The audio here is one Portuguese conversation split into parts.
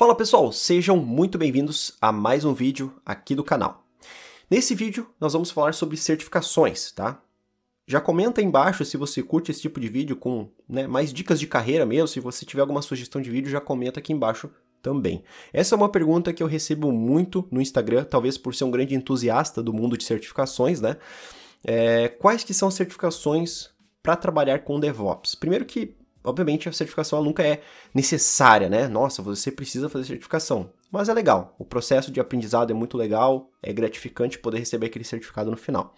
Fala pessoal, sejam muito bem-vindos a mais um vídeo aqui do canal. Nesse vídeo nós vamos falar sobre certificações, tá? Já comenta aí embaixo se você curte esse tipo de vídeo com né, mais dicas de carreira mesmo, se você tiver alguma sugestão de vídeo já comenta aqui embaixo também. Essa é uma pergunta que eu recebo muito no Instagram, talvez por ser um grande entusiasta do mundo de certificações, né? É, quais que são certificações para trabalhar com DevOps? Primeiro que obviamente a certificação nunca é necessária, né? Nossa, você precisa fazer certificação. Mas é legal, o processo de aprendizado é muito legal, é gratificante poder receber aquele certificado no final.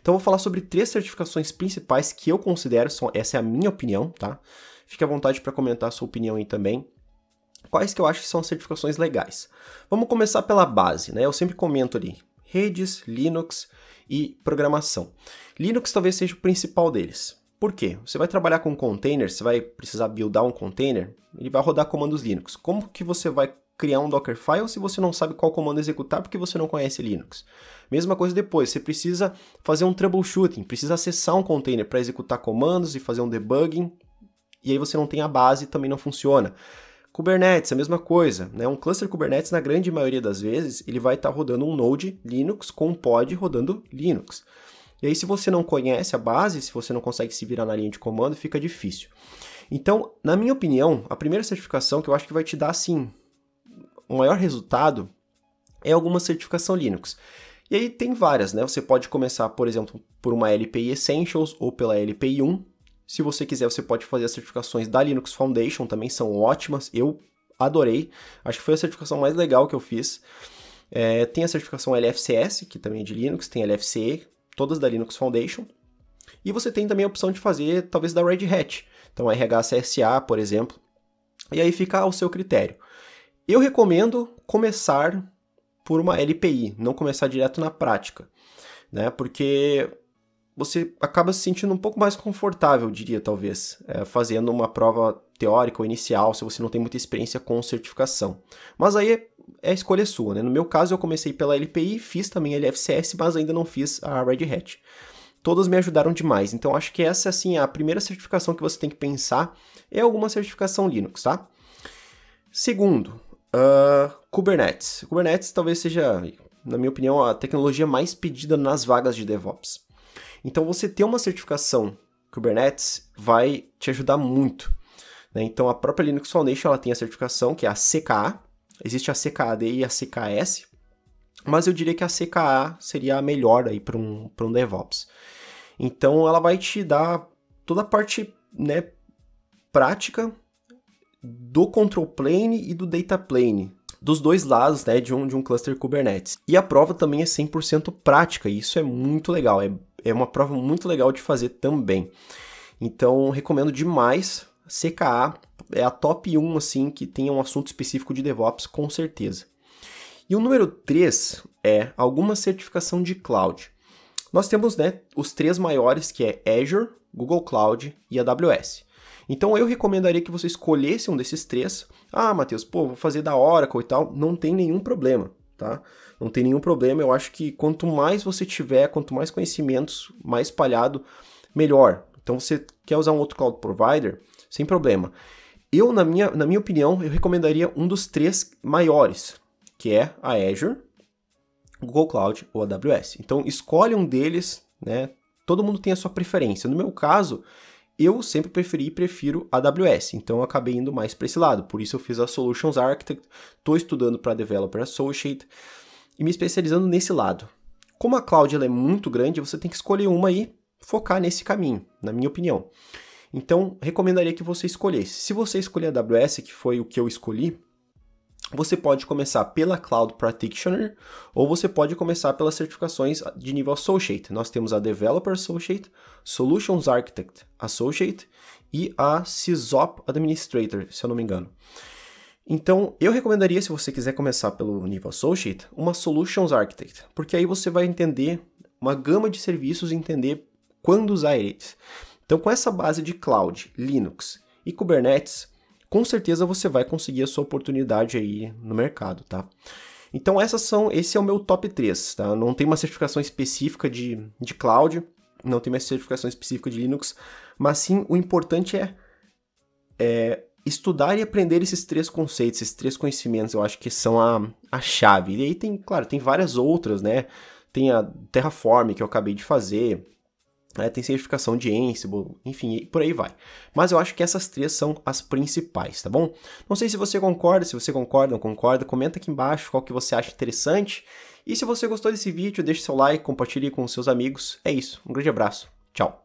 Então eu vou falar sobre três certificações principais que eu considero, são, essa é a minha opinião, tá? Fique à vontade para comentar a sua opinião aí também. Quais que eu acho que são as certificações legais? Vamos começar pela base, né? Eu sempre comento ali, redes, Linux e programação. Linux talvez seja o principal deles. Por quê? Você vai trabalhar com containers, container, você vai precisar buildar um container, ele vai rodar comandos Linux. Como que você vai criar um Dockerfile se você não sabe qual comando executar porque você não conhece Linux. Mesma coisa depois, você precisa fazer um troubleshooting, precisa acessar um container para executar comandos e fazer um debugging, e aí você não tem a base, e também não funciona. Kubernetes, a mesma coisa, né? Um cluster Kubernetes, na grande maioria das vezes, ele vai estar tá rodando um Node Linux com um pod rodando Linux. E aí, se você não conhece a base, se você não consegue se virar na linha de comando, fica difícil. Então, na minha opinião, a primeira certificação que eu acho que vai te dar, assim, o um maior resultado é alguma certificação Linux. E aí tem várias, né? Você pode começar, por exemplo, por uma LPI Essentials ou pela LPI 1. Se você quiser, você pode fazer as certificações da Linux Foundation, também são ótimas. Eu adorei. Acho que foi a certificação mais legal que eu fiz. É, tem a certificação LFCS, que também é de Linux, tem LFCE, todas da Linux Foundation. E você tem também a opção de fazer, talvez, da Red Hat. Então, RHCSA, por exemplo. E aí fica ao seu critério. Eu recomendo começar por uma LPI, não começar direto na prática, né? Porque você acaba se sentindo um pouco mais confortável, diria talvez, é, fazendo uma prova teórica ou inicial, se você não tem muita experiência com certificação. Mas aí é é a escolha sua, né? No meu caso, eu comecei pela LPI, fiz também a LFCS, mas ainda não fiz a Red Hat. Todas me ajudaram demais, então acho que essa assim, é a primeira certificação que você tem que pensar é alguma certificação Linux, tá? Segundo, uh, Kubernetes. Kubernetes talvez seja, na minha opinião, a tecnologia mais pedida nas vagas de DevOps. Então você ter uma certificação Kubernetes vai te ajudar muito. Né? Então a própria Linux Foundation ela tem a certificação que é a CKA, Existe a CKAD e a CKS, mas eu diria que a CKA seria a melhor aí para um, um DevOps. Então ela vai te dar toda a parte né, prática do control plane e do data plane, dos dois lados né, de, um, de um cluster Kubernetes. E a prova também é 100% prática, e isso é muito legal, é, é uma prova muito legal de fazer também. Então recomendo demais CKA é a top 1 assim que tem um assunto específico de DevOps, com certeza. E o número 3 é alguma certificação de cloud. Nós temos né, os três maiores que é Azure, Google Cloud e AWS. Então eu recomendaria que você escolhesse um desses três. Ah, Matheus, pô, vou fazer da Oracle e tal. Não tem nenhum problema, tá? Não tem nenhum problema. Eu acho que quanto mais você tiver, quanto mais conhecimentos, mais espalhado, melhor. Então você quer usar um outro cloud provider? Sem problema. Eu, na minha, na minha opinião, eu recomendaria um dos três maiores, que é a Azure, Google Cloud ou AWS. Então, escolhe um deles, né? Todo mundo tem a sua preferência. No meu caso, eu sempre preferi e prefiro a AWS, então eu acabei indo mais para esse lado. Por isso eu fiz a Solutions Architect, estou estudando para Developer Associate e me especializando nesse lado. Como a cloud ela é muito grande, você tem que escolher uma e focar nesse caminho, na minha opinião. Então, recomendaria que você escolhesse. Se você escolher a AWS, que foi o que eu escolhi, você pode começar pela Cloud Practitioner ou você pode começar pelas certificações de nível Associate. Nós temos a Developer Associate, Solutions Architect Associate e a CISOP Administrator, se eu não me engano. Então, eu recomendaria, se você quiser começar pelo nível Associate, uma Solutions Architect, porque aí você vai entender uma gama de serviços e entender quando usar eles. Então, com essa base de cloud, Linux e Kubernetes, com certeza você vai conseguir a sua oportunidade aí no mercado, tá? Então, essas são, esse é o meu top 3, tá? Não tem uma certificação específica de, de cloud, não tem uma certificação específica de Linux, mas sim o importante é, é estudar e aprender esses três conceitos, esses três conhecimentos, eu acho que são a, a chave. E aí tem, claro, tem várias outras, né? Tem a Terraform que eu acabei de fazer, né, tem certificação de Ansible, enfim, por aí vai. Mas eu acho que essas três são as principais, tá bom? Não sei se você concorda, se você concorda ou concorda, comenta aqui embaixo qual que você acha interessante. E se você gostou desse vídeo, deixe seu like, compartilhe com seus amigos. É isso, um grande abraço, tchau!